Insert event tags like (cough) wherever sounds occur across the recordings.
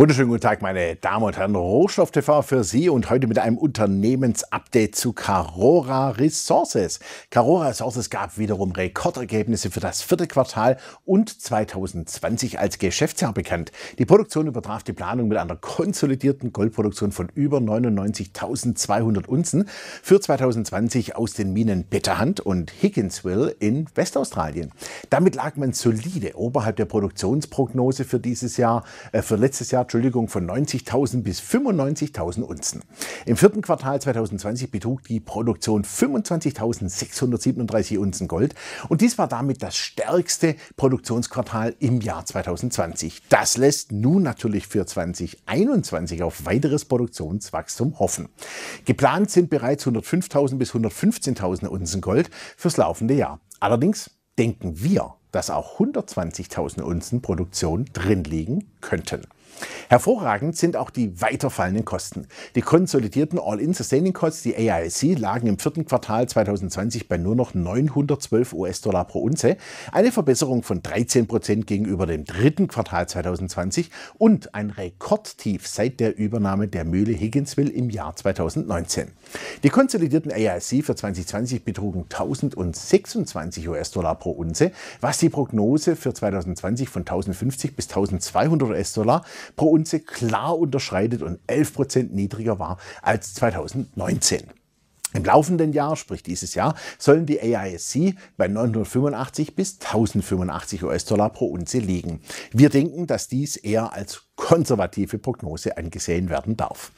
Wunderschönen guten Tag, meine Damen und Herren. Rohstoff TV für Sie und heute mit einem Unternehmensupdate zu Carora Resources. Carora Resources gab wiederum Rekordergebnisse für das vierte Quartal und 2020 als Geschäftsjahr bekannt. Die Produktion übertraf die Planung mit einer konsolidierten Goldproduktion von über 99.200 Unzen für 2020 aus den Minen Bitterhand und Higginsville in Westaustralien. Damit lag man solide oberhalb der Produktionsprognose für dieses Jahr, äh, für letztes Jahr Entschuldigung, von 90.000 bis 95.000 Unzen. Im vierten Quartal 2020 betrug die Produktion 25.637 Unzen Gold und dies war damit das stärkste Produktionsquartal im Jahr 2020. Das lässt nun natürlich für 2021 auf weiteres Produktionswachstum hoffen. Geplant sind bereits 105.000 bis 115.000 Unzen Gold fürs laufende Jahr. Allerdings denken wir, dass auch 120.000 Unzen Produktion drin liegen könnten. Hervorragend sind auch die weiterfallenden Kosten. Die konsolidierten All-in Sustaining Costs, die AISC, lagen im vierten Quartal 2020 bei nur noch 912 US-Dollar pro Unze, eine Verbesserung von 13 Prozent gegenüber dem dritten Quartal 2020 und ein Rekordtief seit der Übernahme der Mühle Higginsville im Jahr 2019. Die konsolidierten AISC für 2020 betrugen 1026 US-Dollar pro Unze, was die Prognose für 2020 von 1050 bis 1200 US-Dollar pro Unze klar unterschreitet und 11 Prozent niedriger war als 2019. Im laufenden Jahr, sprich dieses Jahr, sollen die AISC bei 985 bis 1085 US-Dollar pro Unze liegen. Wir denken, dass dies eher als konservative Prognose angesehen werden darf.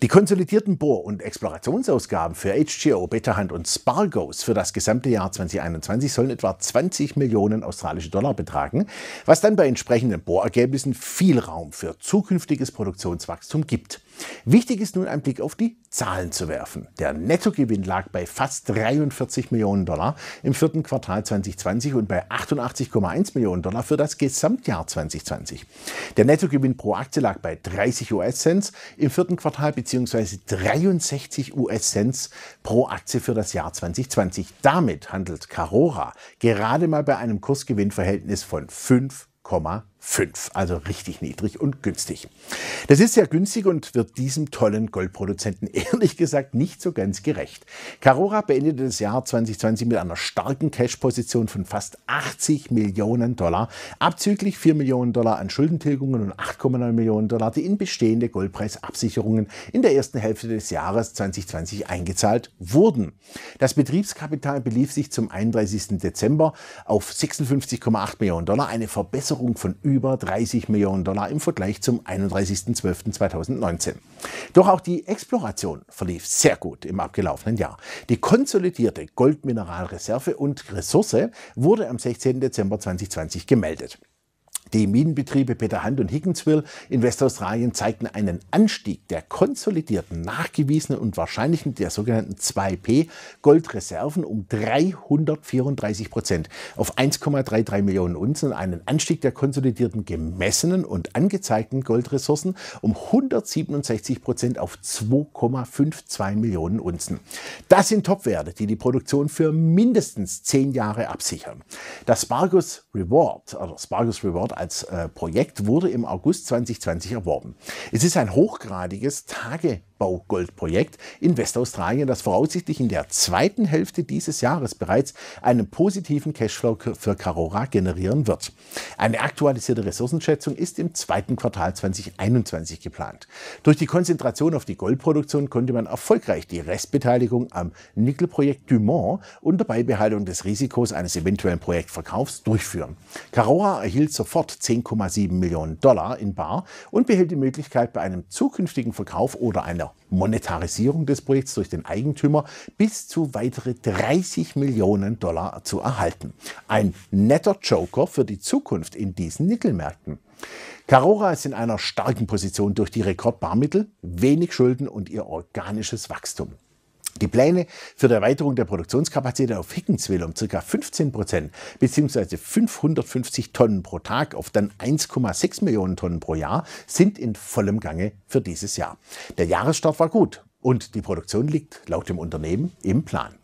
Die konsolidierten Bohr- und Explorationsausgaben für HGO, Betahand und Spargos für das gesamte Jahr 2021 sollen etwa 20 Millionen australische Dollar betragen, was dann bei entsprechenden Bohrergebnissen viel Raum für zukünftiges Produktionswachstum gibt. Wichtig ist nun ein Blick auf die Zahlen zu werfen. Der Nettogewinn lag bei fast 43 Millionen Dollar im vierten Quartal 2020 und bei 88,1 Millionen Dollar für das Gesamtjahr 2020. Der Nettogewinn pro Aktie lag bei 30 us cents im vierten Quartal bzw. 63 us cents pro Aktie für das Jahr 2020. Damit handelt Carora gerade mal bei einem Kursgewinnverhältnis von 5,5. 5, also richtig niedrig und günstig. Das ist sehr günstig und wird diesem tollen Goldproduzenten (laughs) ehrlich gesagt nicht so ganz gerecht. Carora beendete das Jahr 2020 mit einer starken Cash-Position von fast 80 Millionen Dollar, abzüglich 4 Millionen Dollar an Schuldentilgungen und 8,9 Millionen Dollar, die in bestehende Goldpreisabsicherungen in der ersten Hälfte des Jahres 2020 eingezahlt wurden. Das Betriebskapital belief sich zum 31. Dezember auf 56,8 Millionen Dollar, eine Verbesserung von über 30 Millionen Dollar im Vergleich zum 31.12.2019. Doch auch die Exploration verlief sehr gut im abgelaufenen Jahr. Die konsolidierte Goldmineralreserve und Ressource wurde am 16. Dezember 2020 gemeldet. Die Minenbetriebe Peter Hand und Higginsville in Westaustralien zeigten einen Anstieg der konsolidierten, nachgewiesenen und wahrscheinlichen der sogenannten 2P Goldreserven um 334 Prozent auf 1,33 Millionen Unzen, einen Anstieg der konsolidierten gemessenen und angezeigten Goldressourcen um 167 Prozent auf 2,52 Millionen Unzen. Das sind Topwerte, die die Produktion für mindestens zehn Jahre absichern. Das Spargus Reward, oder also Spargus Reward als äh, Projekt wurde im August 2020 erworben. Es ist ein hochgradiges Tage Bergbaugoldprojekt in Westaustralien, das voraussichtlich in der zweiten Hälfte dieses Jahres bereits einen positiven Cashflow für Carora generieren wird. Eine aktualisierte Ressourcenschätzung ist im zweiten Quartal 2021 geplant. Durch die Konzentration auf die Goldproduktion konnte man erfolgreich die Restbeteiligung am Nickelprojekt Dumont unter Beibehaltung des Risikos eines eventuellen Projektverkaufs durchführen. Carora erhielt sofort 10,7 Millionen Dollar in Bar und behält die Möglichkeit, bei einem zukünftigen Verkauf oder einer Monetarisierung des Projekts durch den Eigentümer bis zu weitere 30 Millionen Dollar zu erhalten. Ein netter Joker für die Zukunft in diesen Nickelmärkten. Carora ist in einer starken Position durch die Rekordbarmittel, wenig Schulden und ihr organisches Wachstum. Die Pläne für die Erweiterung der Produktionskapazität auf Hickenswil um ca. 15 Prozent bzw. 550 Tonnen pro Tag auf dann 1,6 Millionen Tonnen pro Jahr sind in vollem Gange für dieses Jahr. Der Jahresstart war gut und die Produktion liegt laut dem Unternehmen im Plan.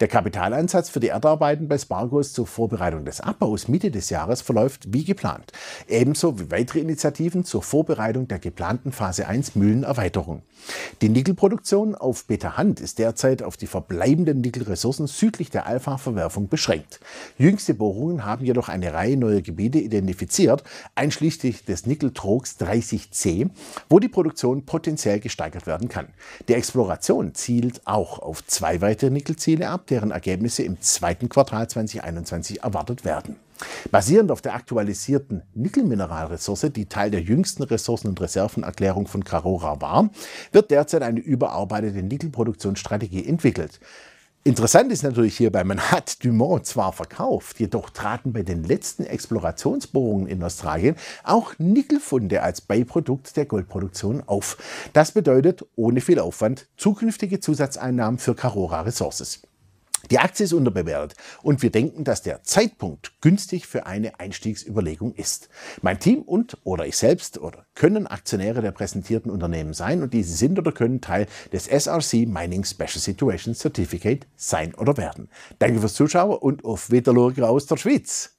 Der Kapitaleinsatz für die Erdarbeiten bei Spargos zur Vorbereitung des Abbaus Mitte des Jahres verläuft wie geplant, ebenso wie weitere Initiativen zur Vorbereitung der geplanten Phase 1 Mühlenerweiterung. Die Nickelproduktion auf Beta Hand ist derzeit auf die verbleibenden Nickelressourcen südlich der Alpha-Verwerfung beschränkt. Jüngste Bohrungen haben jedoch eine Reihe neuer Gebiete identifiziert, einschließlich des Nickeltrogs 30C, wo die Produktion potenziell gesteigert werden kann. Die Exploration zielt auch auf zwei weitere Nickelziele Pläne ab, deren Ergebnisse im zweiten Quartal 2021 erwartet werden. Basierend auf der aktualisierten Nickelmineralressource, die Teil der jüngsten Ressourcen- und Reservenerklärung von Carora war, wird derzeit eine überarbeitete Nickelproduktionsstrategie entwickelt. Interessant ist natürlich hierbei, man hat Dumont zwar verkauft, jedoch traten bei den letzten Explorationsbohrungen in Australien auch Nickelfunde als Beiprodukt der Goldproduktion auf. Das bedeutet ohne viel Aufwand zukünftige Zusatzeinnahmen für Carora Resources. Die Aktie ist unterbewertet und wir denken, dass der Zeitpunkt günstig für eine Einstiegsüberlegung ist. Mein Team und oder ich selbst oder können Aktionäre der präsentierten Unternehmen sein und diese sind oder können Teil des SRC Mining Special Situation Certificate sein oder werden. Danke fürs Zuschauen und auf Wiedersehen aus der Schweiz.